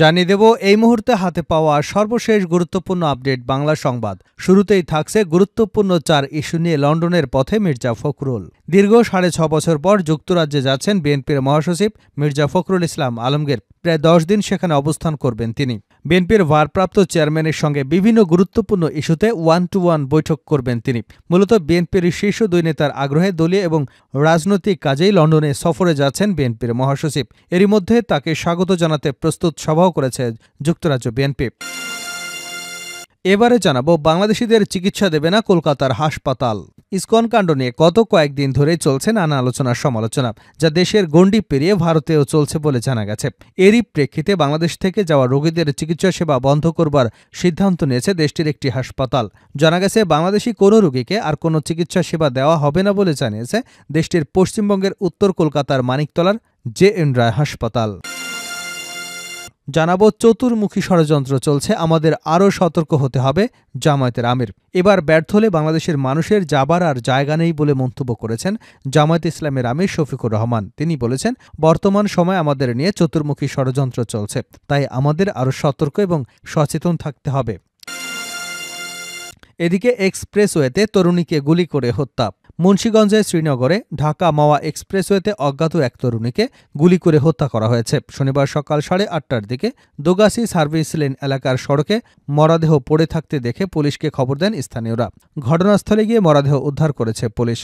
জানিয়ে দেব এই মুহূর্তে হাতে পাওয়া সর্বশেষ গুরুত্বপূর্ণ আপডেট বাংলা সংবাদ শুরুতেই থাকছে গুরুত্বপূর্ণ চার ইস্যু নিয়ে লন্ডনের পথে মির্জা ফখরুল দীর্ঘ সাড়ে ছ বছর পর যুক্তরাজ্যে যাচ্ছেন বিএনপির মহাসচিব মির্জা ফখরুল ইসলাম আলমগীর প্রায় দশ দিন সেখানে অবস্থান করবেন তিনি বিএনপির ভারপ্রাপ্ত চেয়ারম্যানের সঙ্গে বিভিন্ন গুরুত্বপূর্ণ ইস্যুতে ওয়ান টু ওয়ান বৈঠক করবেন তিনি মূলত বিএনপির শীর্ষ দুই নেতার আগ্রহে দলীয় এবং রাজনৈতিক কাজেই লন্ডনে সফরে যাচ্ছেন বিএনপির মহাসচিব এরই মধ্যে তাকে স্বাগত জানাতে প্রস্তুত সব সভাও করেছে যুক্তরাজ্য বিএনপি এবারে জানাবো বাংলাদেশিদের চিকিৎসা দেবে না কলকাতার হাসপাতাল ইসকন কাণ্ড নিয়ে গত কয়েকদিন ধরেই চলছে নানা আলোচনা সমালোচনা যা দেশের গণ্ডি পেরিয়ে ভারতেও চলছে বলে জানা গেছে এরই প্রেক্ষিতে বাংলাদেশ থেকে যাওয়া রোগীদের চিকিৎসা সেবা বন্ধ করবার সিদ্ধান্ত নিয়েছে দেশটির একটি হাসপাতাল জানা গেছে বাংলাদেশি কোনো রোগীকে আর কোনো চিকিৎসা সেবা দেওয়া হবে না বলে জানিয়েছে দেশটির পশ্চিমবঙ্গের উত্তর কলকাতার মানিকতলার জে এন রায় হাসপাতাল জানাবো চতুর্মুখী ষড়যন্ত্র চলছে আমাদের আরও সতর্ক হতে হবে জামায়াতের আমির এবার ব্যর্থ হলে বাংলাদেশের মানুষের যাবার আর জায়গা নেই বলে মন্তব্য করেছেন জামায়াত ইসলামের আমির শফিকুর রহমান তিনি বলেছেন বর্তমান সময় আমাদের নিয়ে চতুর্মুখী ষড়যন্ত্র চলছে তাই আমাদের আরও সতর্ক এবং সচেতন থাকতে হবে এদিকে এক্সপ্রেসওয়েতে তরুণীকে গুলি করে হত্যা মুন্সীগঞ্জের শ্রীনগরে ঢাকা মাওয়া এক্সপ্রেসওয়েতে অজ্ঞাত এক তরুণীকে গুলি করে হত্যা করা হয়েছে শনিবার সকাল সাড়ে আটটার দিকে দোগাসি সার্ভিস লেন এলাকার সড়কে মরাদেহ পড়ে থাকতে দেখে পুলিশকে খবর দেন স্থানীয়রা ঘটনাস্থলে গিয়ে মরাদেহ উদ্ধার করেছে পুলিশ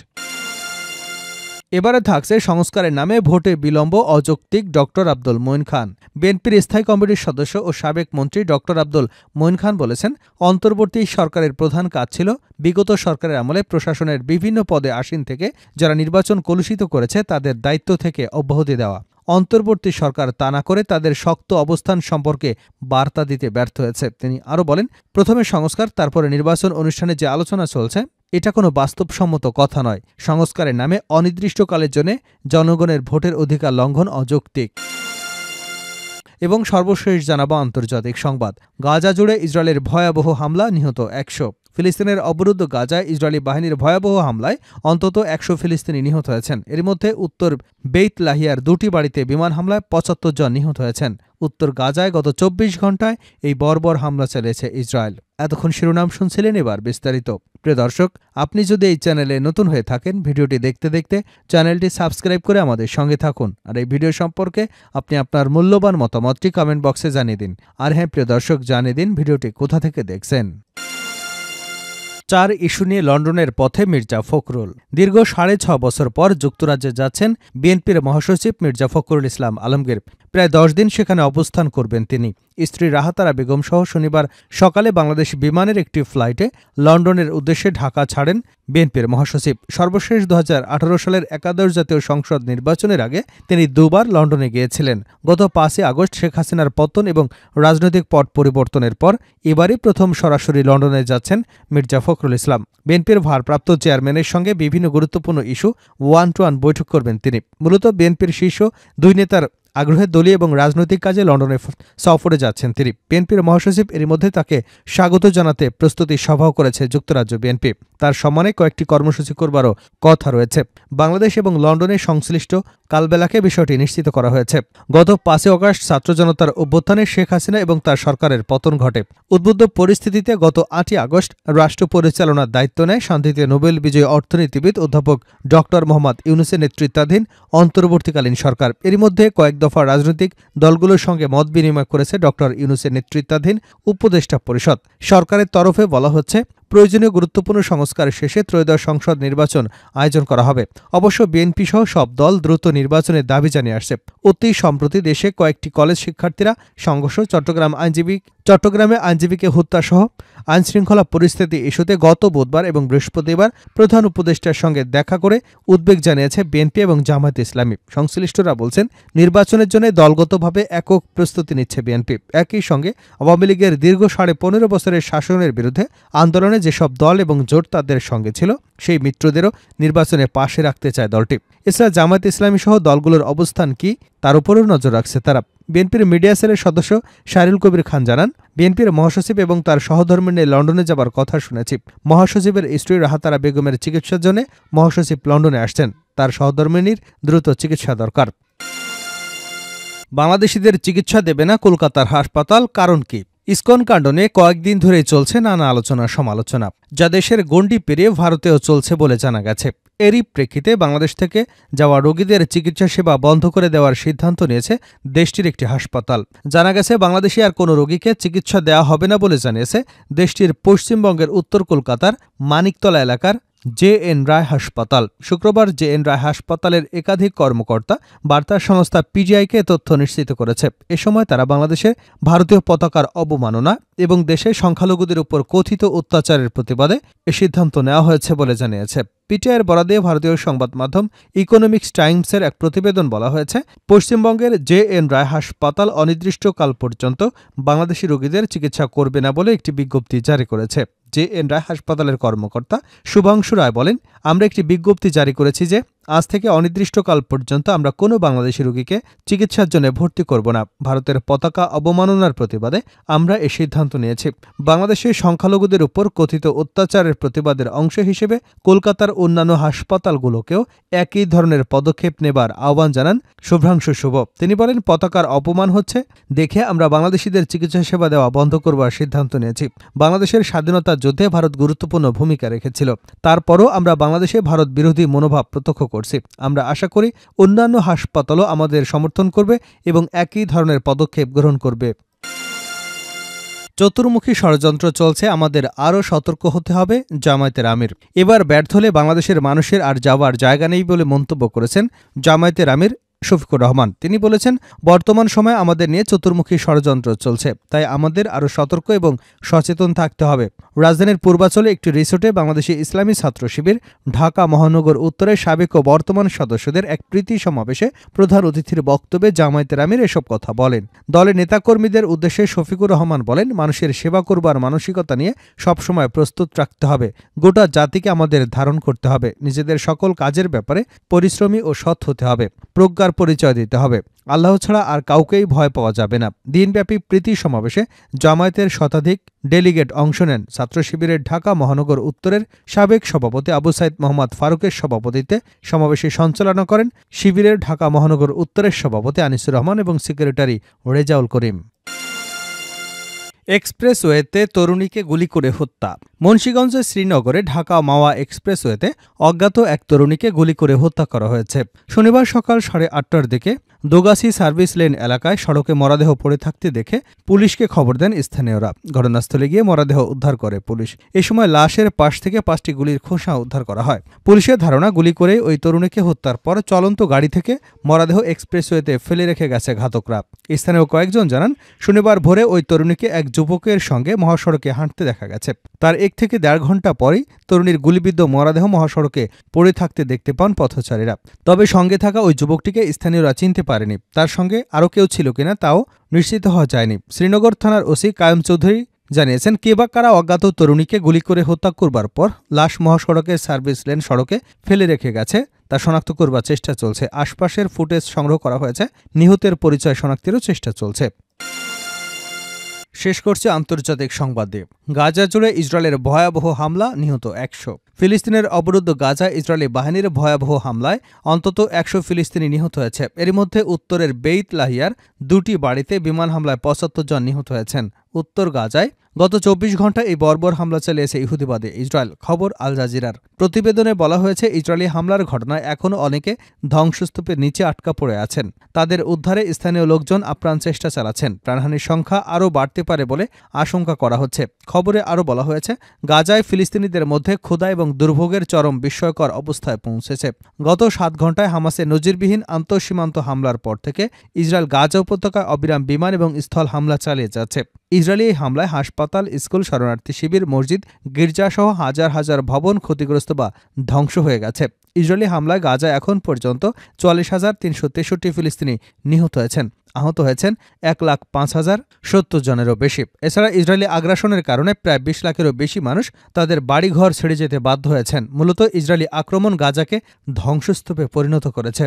এবারে থাকছে সংস্কারের নামে ভোটে বিলম্ব অযৌক্তিক ডক্টর আব্দুল মঈন খান বিএনপির স্থায়ী কমিটির সদস্য ও সাবেক মন্ত্রী ডক্টর আব্দুল মঈন খান বলেছেন অন্তর্বর্তী সরকারের প্রধান কাজ ছিল বিগত সরকারের আমলে প্রশাসনের বিভিন্ন পদে আসীন থেকে যারা নির্বাচন কলুষিত করেছে তাদের দায়িত্ব থেকে অব্যাহতি দেওয়া অন্তর্বর্তী সরকার তা না করে তাদের শক্ত অবস্থান সম্পর্কে বার্তা দিতে ব্যর্থ হয়েছে তিনি আরও বলেন প্রথমে সংস্কার তারপরে নির্বাচন অনুষ্ঠানে যে আলোচনা চলছে এটা কোনো বাস্তবসম্মত কথা নয় সংস্কারের নামে অনির্দিষ্টকালের জন্য জনগণের ভোটের অধিকার লঙ্ঘন অযৌক্তিক এবং সর্বশেষ জানাবো আন্তর্জাতিক সংবাদ গাজা জুড়ে ইসরায়েলের ভয়াবহ হামলা নিহত একশো ফিলিস্তিনের অবরুদ্ধ গাজায় ইসরায়েলি বাহিনীর ভয়াবহ হামলায় অন্তত একশো ফিলিস্তিনি নিহত হয়েছেন এর মধ্যে উত্তর বেইত লাহিয়ার দুটি বাড়িতে বিমান হামলায় পঁচাত্তর জন নিহত হয়েছেন উত্তর গাজায় গত চব্বিশ ঘন্টায় এই বর্বর হামলা চালিয়েছে ইসরায়েল এতক্ষণ শিরোনাম শুনছিলেন এবার বিস্তারিত প্রিয় দর্শক আপনি যদি এই চ্যানেলে নতুন হয়ে থাকেন ভিডিওটি দেখতে দেখতে চ্যানেলটি সাবস্ক্রাইব করে আমাদের সঙ্গে থাকুন আর এই ভিডিও সম্পর্কে আপনি আপনার মূল্যবান মতামতটি কমেন্ট বক্সে জানিয়ে দিন আর হ্যাঁ প্রিয় দর্শক জানিয়ে দিন ভিডিওটি কোথা থেকে দেখছেন চার ইস্যু নিয়ে লন্ডনের পথে মির্জা ফখরুল দীর্ঘ সাড়ে ছ বছর পর যুক্তরাজ্যে যাচ্ছেন বিএনপির মহাসচিব মির্জা ফখরুল ইসলাম আলমগীর প্রায় দশ দিন সেখানে অবস্থান করবেন তিনি স্ত্রী রাহাতারা বেগম সহ শনিবার সকালে বাংলাদেশ বিমানের একটি ফ্লাইটে লন্ডনের উদ্দেশ্যে ঢাকা ছাড়েন বিএনপির মহাসচিব সর্বশেষ দু সালের একাদশ জাতীয় সংসদ নির্বাচনের আগে তিনি দুবার লন্ডনে গিয়েছিলেন গত পাঁচই আগস্ট শেখ হাসিনার পতন এবং রাজনৈতিক পট পরিবর্তনের পর এবারই প্রথম সরাসরি লন্ডনে যাচ্ছেন মির্জা ফখরুল ফখরুল ইসলাম বিএনপির ভারপ্রাপ্ত চেয়ারম্যানের সঙ্গে বিভিন্ন গুরুত্বপূর্ণ ইস্যু ওয়ান টু ওয়ান বৈঠক করবেন তিনি মূলত বিএনপির শীর্ষ দুই নেতার আগ্রহের দলীয় এবং রাজনৈতিক কাজে লন্ডনে সফরে যাচ্ছেন তিনি বিএনপির মহাসচিব এর মধ্যে তাকে স্বাগত জানাতে প্রস্তুতি সভাও করেছে যুক্তরাজ্য বিএনপি তার সম্মানে কয়েকটি কর্মসূচি করবারও কথা রয়েছে বাংলাদেশ এবং লন্ডনে সংশ্লিষ্ট কালবেলাকে বিষয়টি নিশ্চিত করা হয়েছে গত পাঁচই অগাস্ট ছাত্র জনতার অভ্যুত্থানে শেখ হাসিনা এবং তার সরকারের পতন ঘটে উদ্বুদ্ধ পরিস্থিতিতে গত আটই আগস্ট রাষ্ট্র পরিচালনার দায়িত্ব নেয় শান্তিতে নোবেল বিজয়ী অর্থনীতিবিদ অধ্যাপক ডক্টর মোহাম্মদ ইউনুসের নেতৃত্বাধীন অন্তর্বর্তীকালীন সরকার এর মধ্যে কয়েক দফা রাজনৈতিক দলগুলোর সঙ্গে মত বিনিময় করেছে ড ইউনুসের নেতৃত্বাধীন উপদেষ্টা পরিষদ সরকারের তরফে বলা হচ্ছে প্রয়োজনীয় গুরুত্বপূর্ণ সংস্কার শেষে ত্রয়োদশ সংসদ নির্বাচন আয়োজন করা হবে অবশ্য বিএনপি সহ সব দল দ্রুত নির্বাচনের দাবি জানিয়ে আসছে অতি সম্প্রতি দেশে কয়েকটি কলেজ শিক্ষার্থীরা সংঘর্ষ চট্টগ্রাম আইনজীবী চট্টগ্রামে আইনজীবীকে হত্যাসহ আইনশৃঙ্খলা পরিস্থিতি ইস্যুতে গত বুধবার এবং বৃহস্পতিবার প্রধান উপদেষ্টার সঙ্গে দেখা করে উদ্বেগ জানিয়েছে বিএনপি এবং জামায়াত ইসলামী সংশ্লিষ্টরা বলছেন নির্বাচনের জন্য দলগতভাবে একক প্রস্তুতি নিচ্ছে বিএনপি একই সঙ্গে আওয়ামী লীগের দীর্ঘ সাড়ে পনেরো বছরের শাসনের বিরুদ্ধে আন্দোলনে যেসব দল এবং জোট তাদের সঙ্গে ছিল সেই মিত্রদেরও নির্বাচনে পাশে রাখতে চায় দলটি এছাড়া জামায়াত ইসলামী সহ দলগুলোর অবস্থান কি তার উপরও নজর রাখছে তারা বিএনপির মিডিয়া সেলের সদস্য শারুল কবির খান জানান বিএনপির মহাসচিব এবং তার সহধর্মী নিয়ে লন্ডনে যাবার কথা শুনেছি মহাসচিবের স্ত্রী রাহাতারা বেগমের চিকিৎসার জন্য মহাসচিব লন্ডনে আসছেন তার সহধর্মিনীর দ্রুত চিকিৎসা দরকার বাংলাদেশিদের চিকিৎসা দেবে না কলকাতার হাসপাতাল কারণ কী ইস্কনকাণ্ড নিয়ে কয়েকদিন ধরে চলছে নানা আলোচনা সমালোচনা যা দেশের গণ্ডি পেরিয়ে ভারতেও চলছে বলে জানা গেছে এরই প্রেক্ষিতে বাংলাদেশ থেকে যাওয়া রোগীদের চিকিৎসা সেবা বন্ধ করে দেওয়ার সিদ্ধান্ত নিয়েছে দেশটির একটি হাসপাতাল জানা গেছে বাংলাদেশে আর কোনো রোগীকে চিকিৎসা দেওয়া হবে না বলে জানিয়েছে দেশটির পশ্চিমবঙ্গের উত্তর কলকাতার মানিকতলা এলাকার জে এন রায় হাসপাতাল শুক্রবার জে এন রায় হাসপাতালের একাধিক কর্মকর্তা বার্তা সংস্থা পিজিআইকে তথ্য নিশ্চিত করেছে এ সময় তারা বাংলাদেশে ভারতীয় পতাকার অবমাননা এবং দেশে সংখ্যালঘুদের উপর কথিত অত্যাচারের প্রতিবাদে এ সিদ্ধান্ত নেওয়া হয়েছে বলে জানিয়েছে পিটিআইয়ের বরাদে ভারতীয় সংবাদ মাধ্যম ইকোনমিক্স টাইমসের এক প্রতিবেদন বলা হয়েছে পশ্চিমবঙ্গের জে এন রায় হাসপাতাল অনির্দিষ্টকাল পর্যন্ত বাংলাদেশি রোগীদের চিকিৎসা করবে না বলে একটি বিজ্ঞপ্তি জারি করেছে জেএন রায় হাসপাতালের কর্মকর্তা শুভাংশু রায় বলেন আমরা একটি বিজ্ঞপ্তি জারি করেছি যে আজ থেকে অনির্দিষ্টকাল পর্যন্ত আমরা কোনো বাংলাদেশি রোগীকে চিকিৎসার জন্য ভর্তি করব না ভারতের পতাকা অবমাননার প্রতিবাদে আমরা এ সিদ্ধান্ত নিয়েছি বাংলাদেশের সংখ্যালঘুদের উপর কথিত অত্যাচারের প্রতিবাদের অংশ হিসেবে কলকাতার অন্যান্য হাসপাতালগুলোকেও একই ধরনের পদক্ষেপ নেবার আহ্বান জানান শুভ্রাংশু শুভ তিনি বলেন পতাকার অপমান হচ্ছে দেখে আমরা বাংলাদেশিদের চিকিৎসা সেবা দেওয়া বন্ধ করবার সিদ্ধান্ত নিয়েছি বাংলাদেশের স্বাধীনতা যুদ্ধে ভারত গুরুত্বপূর্ণ ভূমিকা রেখেছিল তারপরও আমরা বাংলাদেশে ভারত বিরোধী মনোভাব প্রত্যক্ষ করছি আমরা আশা করি অন্যান্য হাসপাতালও আমাদের সমর্থন করবে এবং একই ধরনের পদক্ষেপ গ্রহণ করবে চতুর্মুখী ষড়যন্ত্র চলছে আমাদের আরও সতর্ক হতে হবে জামায়াতের আমির এবার ব্যর্থ হলে বাংলাদেশের মানুষের আর যাওয়ার জায়গা নেই বলে মন্তব্য করেছেন জামায়াতের আমির শফিকুর রহমান তিনি বলেছেন বর্তমান সময়ে আমাদের নিয়ে চতুর্মুখী ষড়যন্ত্র চলছে তাই আমাদের আরও সতর্ক এবং সচেতন থাকতে হবে রাজধানীর পূর্বাচলে একটি রিসোর্টে বাংলাদেশি ইসলামী ছাত্র শিবির ঢাকা মহানগর উত্তরের সাবেক ও বর্তমান সদস্যদের এক প্রীতি সমাবেশে প্রধান অতিথির বক্তব্যে জামায়াতের আমির এসব কথা বলেন দলের নেতাকর্মীদের উদ্দেশ্যে শফিকুর রহমান বলেন মানুষের সেবা করবার মানসিকতা নিয়ে সবসময় প্রস্তুত রাখতে হবে গোটা জাতিকে আমাদের ধারণ করতে হবে নিজেদের সকল কাজের ব্যাপারে পরিশ্রমী ও সৎ হতে হবে প্রজ্ঞার পরিচয় দিতে হবে আল্লাহ ছাড়া আর কাউকেই ভয় পাওয়া যাবে না দিনব্যাপী প্রীতি সমাবেশে জামায়াতের শতাধিক ডেলিগেট অংশ নেন ছাত্র শিবিরের ঢাকা মহানগর উত্তরের সাবেক সভাপতি আবু সাইদ মোহাম্মদ ফারুকের সভাপতিতে সমাবেশে সঞ্চালনা করেন শিবিরের ঢাকা মহানগর উত্তরের সভাপতি আনিসুর রহমান এবং সেক্রেটারি রেজাউল করিম এক্সপ্রেসওয়েতে তরুণীকে গুলি করে হত্যা মুন্সীগঞ্জের শ্রীনগরে ঢাকা মাওয়া এক্সপ্রেসওয়েতে অজ্ঞাত এক তরুণীকে গুলি করে হত্যা করা হয়েছে শনিবার সকাল সাড়ে আটটার দিকে দোগাসি সার্ভিস লেন এলাকায় সড়কে মরাদেহ পড়ে থাকতে দেখে পুলিশকে খবর দেন স্থানীয়রা ঘটনাস্থলে গিয়ে মরাদেহ উদ্ধার করে পুলিশ এ সময় লাশের পাশ থেকে পাঁচটি গুলির খোসা উদ্ধার করা হয় পুলিশের ধারণা গুলি করে ওই তরুণীকে হত্যার পর চলন্ত গাড়ি থেকে মরাদেহ এক্সপ্রেসওয়েতে ফেলে রেখে গেছে ঘাতকরা স্থানীয় কয়েকজন জানান শনিবার ভোরে ওই তরুণীকে এক যুবকের সঙ্গে মহাসড়কে হাঁটতে দেখা গেছে তার এক থেকে দেড় ঘন্টা পরেই তরুণীর গুলিবিদ্ধ মরাদেহ মহাসড়কে পড়ে থাকতে দেখতে পান পথচারীরা তবে সঙ্গে থাকা ওই যুবকটিকে স্থানীয়রা চিনতে পারেনি তার সঙ্গে আরও কেউ ছিল কিনা তাও নিশ্চিত হওয়া যায়নি শ্রীনগর থানার ওসি কায়েম চৌধুরী জানিয়েছেন কে বা কারা অজ্ঞাত তরুণীকে গুলি করে হত্যা করবার পর লাশ মহাসড়কের সার্ভিস লেন সড়কে ফেলে রেখে গেছে তা শনাক্ত করবার চেষ্টা চলছে আশপাশের ফুটেজ সংগ্রহ করা হয়েছে নিহতের পরিচয় শনাক্তেরও চেষ্টা চলছে শেষ করছে আন্তর্জাতিক সংবাদে গাজা জুড়ে ইসরায়েলের ভয়াবহ হামলা নিহত একশো ফিলিস্তিনের অবরুদ্ধ গাজা ইসরায়েলি বাহিনীর ভয়াবহ হামলায় অন্তত একশো ফিলিস্তিনি নিহত হয়েছে এর মধ্যে উত্তরের বেইত লাহিয়ার দুটি বাড়িতে বিমান হামলায় পঁচাত্তর জন নিহত হয়েছেন উত্তর গাজায় গত চব্বিশ ঘন্টা এই বর্বর হামলা চালিয়েছে ইহুদিবাদে ইসরায়েল খবর আল জাজিরার প্রতিবেদনে বলা হয়েছে ইসরায়েলি হামলার ঘটনায় এখনও অনেকে ধ্বংসস্তূপের নিচে আটকা পড়ে আছেন তাদের উদ্ধারে স্থানীয় লোকজন আপ্রাণ চেষ্টা চালাচ্ছেন প্রাণহানির সংখ্যা আরও বাড়তে পারে বলে আশঙ্কা করা হচ্ছে খবরে আরও বলা হয়েছে গাজায় ফিলিস্তিনিদের মধ্যে ক্ষুধা এবং দুর্ভোগের চরম বিস্ময়কর অবস্থায় পৌঁছেছে গত সাত ঘন্টায় হামাসে নজিরবিহীন আন্তঃসীমান্ত হামলার পর থেকে ইসরায়েল গাজা উপত্যকায় অবিরাম বিমান এবং স্থল হামলা চালিয়ে যাচ্ছে ইসরায়েলি এই হামলায় হাসপাতাল স্কুল শরণার্থী শিবির মসজিদ গির্জাসহ হাজার হাজার ভবন ক্ষতিগ্রস্ত বা ধ্বংস হয়ে গেছে ইসরায়েলি হামলায় গাজা এখন পর্যন্ত চুয়াল্লিশ হাজার তিনশো তেষট্টি ফিলিস্তিনি নিহত হয়েছেন আহত হয়েছেন এক লাখ পাঁচ হাজার সত্তর জনেরও বেশি এছাড়া ইসরায়েলি আগ্রাসনের কারণে প্রায় বিশ লাখেরও বেশি মানুষ তাদের বাড়িঘর ছেড়ে যেতে বাধ্য হয়েছেন মূলত ইসরায়েলি আক্রমণ গাজাকে ধ্বংসস্তূপে পরিণত করেছে